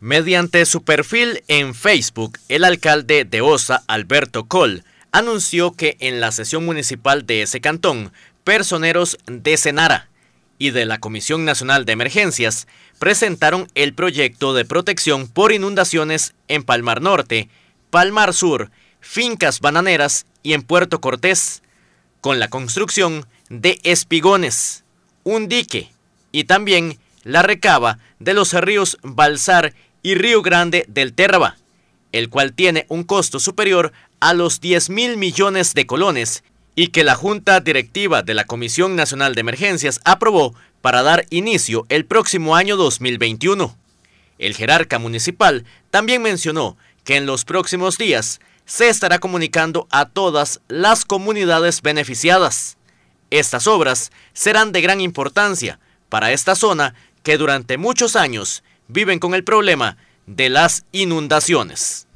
Mediante su perfil en Facebook, el alcalde de Osa, Alberto Col, anunció que en la sesión municipal de ese cantón, personeros de Senara y de la Comisión Nacional de Emergencias presentaron el proyecto de protección por inundaciones en Palmar Norte, Palmar Sur, Fincas Bananeras y en Puerto Cortés, con la construcción de espigones, un dique y también la recaba de los ríos Balsar y Río Grande del Terraba, el cual tiene un costo superior a los 10 mil millones de colones y que la Junta Directiva de la Comisión Nacional de Emergencias aprobó para dar inicio el próximo año 2021. El jerarca municipal también mencionó que en los próximos días se estará comunicando a todas las comunidades beneficiadas. Estas obras serán de gran importancia para esta zona que durante muchos años viven con el problema de las inundaciones.